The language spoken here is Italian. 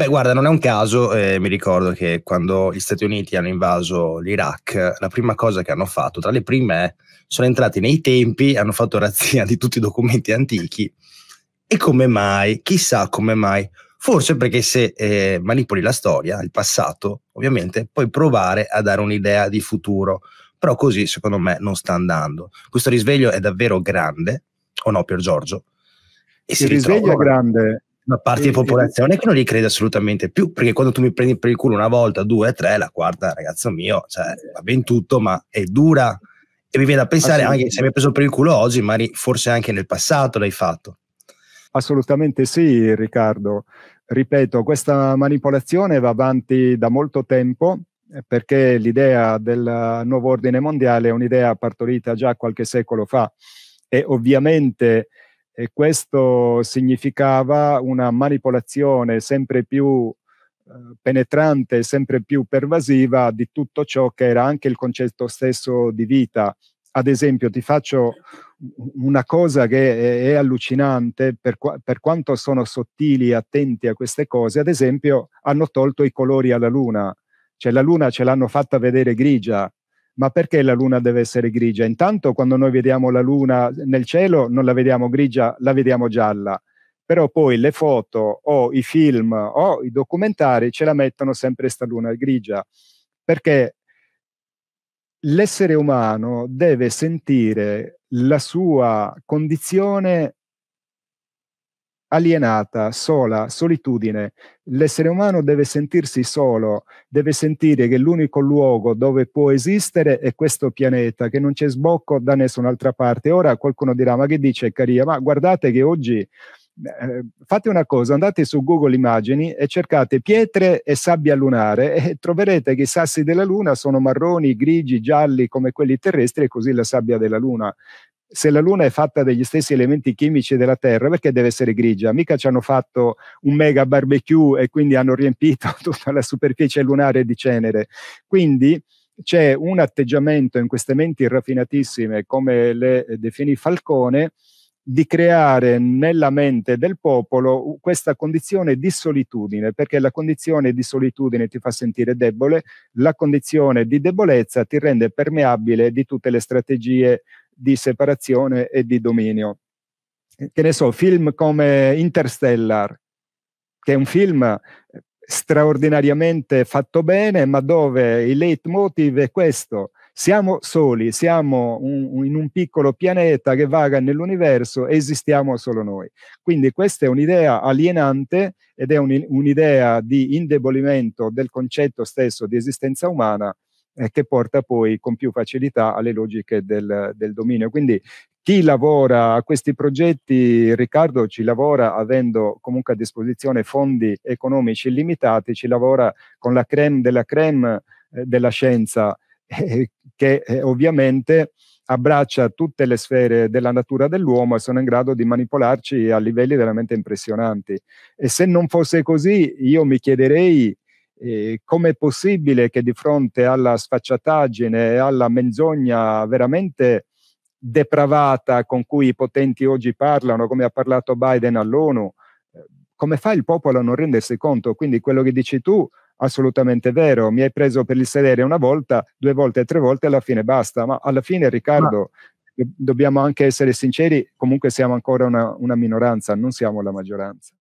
Beh, guarda, non è un caso, eh, mi ricordo che quando gli Stati Uniti hanno invaso l'Iraq, la prima cosa che hanno fatto, tra le prime, sono entrati nei tempi, hanno fatto razzia di tutti i documenti antichi. E come mai? Chissà come mai. Forse perché se eh, manipoli la storia, il passato, ovviamente, puoi provare a dare un'idea di futuro. Però così, secondo me, non sta andando. Questo risveglio è davvero grande, o no, Pier Giorgio? E il risveglio è grande, una parte di popolazione che non gli crede assolutamente più, perché quando tu mi prendi per il culo una volta, due, tre, la quarta, ragazzo mio, cioè, va ben tutto, ma è dura. E mi viene da pensare anche se mi hai preso per il culo oggi, magari forse anche nel passato l'hai fatto. Assolutamente sì, Riccardo. Ripeto, questa manipolazione va avanti da molto tempo eh, perché l'idea del nuovo ordine mondiale è un'idea partorita già qualche secolo fa e ovviamente e questo significava una manipolazione sempre più eh, penetrante, sempre più pervasiva di tutto ciò che era anche il concetto stesso di vita. Ad esempio, ti faccio una cosa che è, allucinante, per, qua, per, quanto sono sottili e attenti a queste cose, ad esempio hanno tolto i colori alla luna, cioè la luna ce l'hanno fatta vedere grigia, ma perché la Luna deve essere grigia? Intanto quando noi vediamo la Luna nel cielo non la vediamo grigia, la vediamo gialla, però poi le foto o i film o i documentari ce la mettono sempre questa Luna grigia, perché l'essere umano deve sentire la sua condizione alienata, sola, solitudine. L'essere umano deve sentirsi solo, deve sentire che l'unico luogo dove può esistere è questo pianeta, che non c'è sbocco da nessun'altra parte. Ora qualcuno dirà, ma che dice Caria? Ma guardate che oggi eh, fate una cosa, andate su Google Immagini e cercate pietre e sabbia lunare e troverete che i sassi della Luna sono marroni, grigi, gialli come quelli terrestri e così la sabbia della Luna se la Luna è fatta degli stessi elementi chimici della Terra, perché deve essere grigia? Mica ci hanno fatto un mega barbecue e quindi hanno riempito tutta la superficie lunare di cenere. Quindi c'è un atteggiamento in queste menti raffinatissime, come le definì Falcone, di creare nella mente del popolo questa condizione di solitudine, perché la condizione di solitudine ti fa sentire debole, la condizione di debolezza ti rende permeabile di tutte le strategie di separazione e di dominio. Che ne so, film come Interstellar, che è un film eh, straordinariamente fatto bene, ma dove il leitmotiv è questo. Siamo soli, siamo un, in un piccolo pianeta che vaga nell'universo e esistiamo solo noi. Quindi questa è un'idea alienante ed è un, un'idea di indebolimento del concetto stesso di esistenza umana eh, che porta poi con più facilità alle logiche del, del dominio. Quindi chi lavora a questi progetti, Riccardo, ci lavora avendo comunque a disposizione fondi economici illimitati, ci lavora con la creme della creme eh, della scienza, eh, che eh, ovviamente abbraccia tutte le sfere della natura dell'uomo e sono in grado di manipolarci a livelli veramente impressionanti. E se non fosse così, io mi chiederei eh, è possibile che di fronte alla sfacciataggine e alla menzogna veramente depravata con cui i potenti oggi parlano, come ha parlato Biden all'ONU, eh, come fa il popolo a non rendersi conto? Quindi quello che dici tu assolutamente vero, mi hai preso per il sedere una volta, due volte, tre volte, alla fine basta, ma alla fine Riccardo ma... dobbiamo anche essere sinceri, comunque siamo ancora una, una minoranza, non siamo la maggioranza.